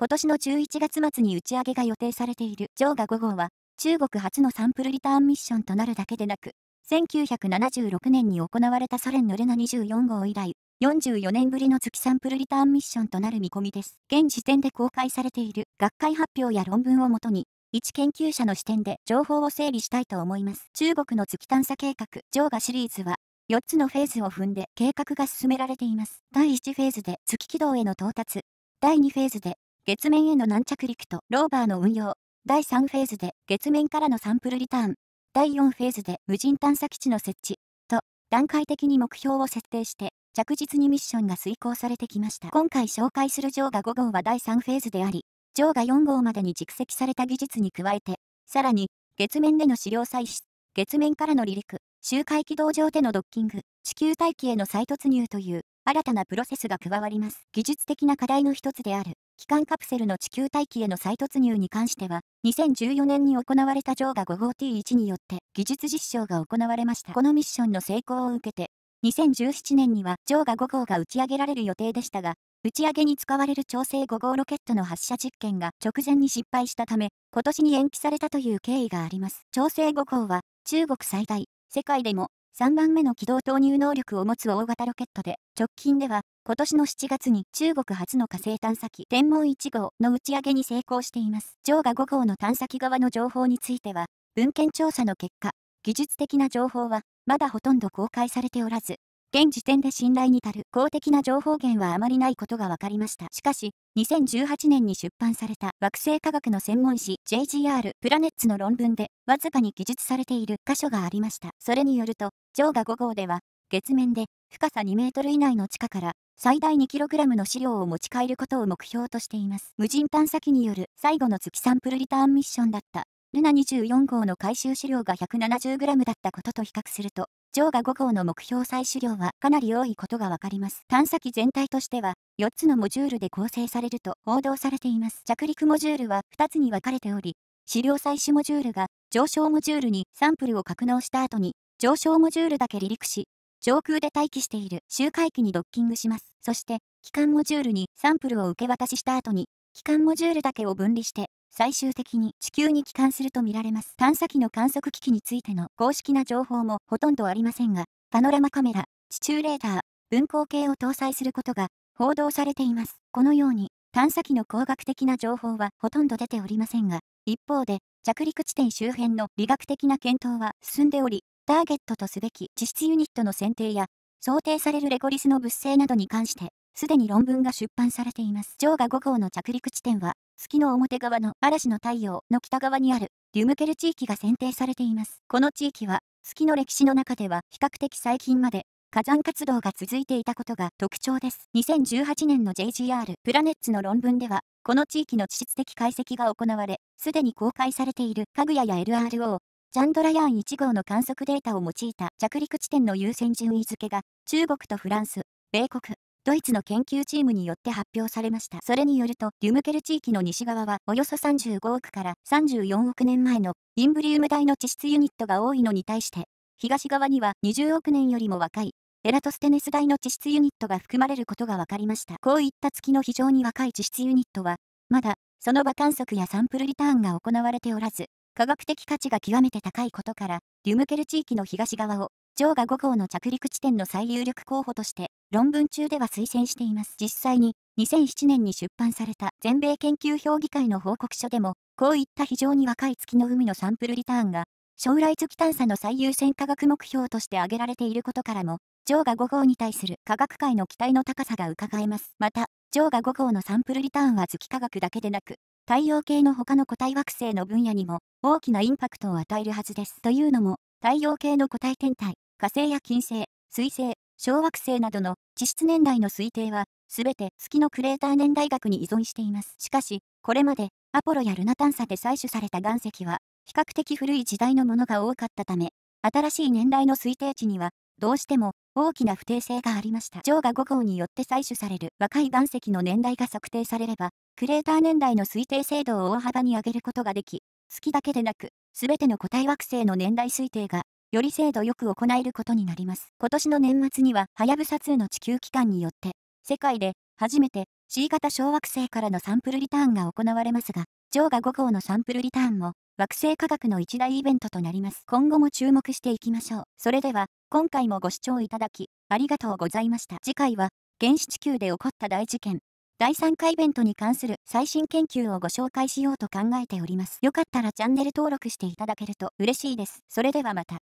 今年の11月末に打ち上げが予定されているジョーガ5号は、中国初のサンプルリターンミッションとなるだけでなく、1976年に行われたソ連のルナ24号以来、44年ぶりの月サンプルリターンミッションとなる見込みです。現時点で公開されている学会発表や論文をもとに、一研究者の視点で情報を整理したいと思います。中国の月探査計画、ジョーガシリーズは、4つのフェーズを踏んで計画が進められています。第1フェーズで月軌道への到達。第2フェーズで月面への軟着陸とローバーの運用。第3フェーズで月面からのサンプルリターン。第4フェーズで無人探査基地の設置。と、段階的に目標を設定して、着実にミッションが遂行されてきました。今回紹介するジョーガ5号は第3フェーズであり、ジョーガ4号までに蓄積された技術に加えて、さらに、月面での資料採取、月面からの離陸、周回軌道上でのドッキング、地球大気への再突入という新たなプロセスが加わります。技術的な課題の一つである期間カプセルの地球大気への再突入に関しては、2014年に行われたジョーガ5号 T1 によって技術実証が行われました。このミッションの成功を受けて、2017年にはジョーガ5号が打ち上げられる予定でしたが、打ち上げに使われる調整5号ロケットの発射実験が直前に失敗したため、今年に延期されたという経緯があります。調整5号は、中国最大、世界でも3番目の軌道投入能力を持つ大型ロケットで、直近では、今年の7月に中国初の火星探査機天文1号の打ち上げに成功しています。上下5号の探査機側の情報については、文献調査の結果、技術的な情報は、まだほとんど公開されておらず、現時点で信頼に足る公的な情報源はあまりないことが分かりました。しかし、2018年に出版された惑星科学の専門誌 JGR プラネッツの論文で、わずかに記述されている箇所がありました。それによると、ジョーガ5号では、月面で深さ2メートル以内の地下から最大 2kg の資料を持ち帰ることを目標としています。無人探査機による最後の月サンプルリターンミッションだったルナ24号の回収資料が 170g だったことと比較すると、ジョーガ5号の目標採取量はかなり多いことがわかります。探査機全体としては、4つのモジュールで構成されると報道されています。着陸モジュールは2つに分かれており、資料採取モジュールが上昇モジュールにサンプルを格納した後に、上昇モジュールだけ離陸し、上空で待機している周回機にドッキングします。そして、機関モジュールにサンプルを受け渡しした後に、機関モジュールだけを分離して、最終的に地球に帰還するとみられます。探査機の観測機器についての公式な情報もほとんどありませんが、パノラマカメラ、地中レーダー、分光計を搭載することが報道されています。このように探査機の工学的な情報はほとんど出ておりませんが、一方で着陸地点周辺の理学的な検討は進んでおり、ターゲットとすべき地質ユニットの選定や想定されるレゴリスの物性などに関して、すでに論文が出版されています。上下5号の着陸地点は、月の表側の嵐の太陽の北側にあるデュムケル地域が選定されています。この地域は月の歴史の中では比較的最近まで火山活動が続いていたことが特徴です。2018年の JGR プラネッツの論文では、この地域の地質的解析が行われ、すでに公開されている家具屋や LRO、ジャンドラヤーン1号の観測データを用いた着陸地点の優先順位付けが、中国とフランス、米国、ドイツの研究チームによって発表されました。それによると、リュムケル地域の西側はおよそ35億から34億年前のインブリウム大の地質ユニットが多いのに対して、東側には20億年よりも若いエラトステネス大の地質ユニットが含まれることが分かりました。こういった月の非常に若い地質ユニットは、まだ、その場観測やサンプルリターンが行われておらず、科学的価値が極めて高いことから、リュムケル地域の東側を、ジョーが5号の着陸地点の最有力候補として論文中では推薦しています。実際に、2007年に出版された全米研究評議会の報告書でも、こういった非常に若い月の海のサンプルリターンが、将来月探査の最優先科学目標として挙げられていることからも、ジョーガ5号に対する科学界の期待の高さが伺えます。また、ジョーガ5号のサンプルリターンは月科学だけでなく、太陽系の他の個体惑星の分野にも大きなインパクトを与えるはずです。というのも、太陽系の個体天体、火星や金星、水星、小惑星などの地質年代の推定は、すべて月のクレーター年代学に依存しています。しかし、これまでアポロやルナ探査で採取された岩石は、比較的古い時代のものが多かったため、新しい年代の推定値には、どうしても大きな不定性がありました。ジョーが5号によって採取される若い岩石の年代が測定されれば、クレーター年代の推定精度を大幅に上げることができ、月だけでなく、すべての固体惑星の年代推定がより精度よく行えることになります。今年の年末には、はやぶさ2の地球機関によって、世界で初めて C 型小惑星からのサンプルリターンが行われますが、ジョーガ5号のサンプルリターンも、惑星科学の一大イベントとなります。今後も注目していきましょう。それでは、今回もご視聴いただき、ありがとうございました。次回は、原始地球で起こった大事件、第3回イベントに関する最新研究をご紹介しようと考えております。よかったらチャンネル登録していただけると嬉しいです。それではまた。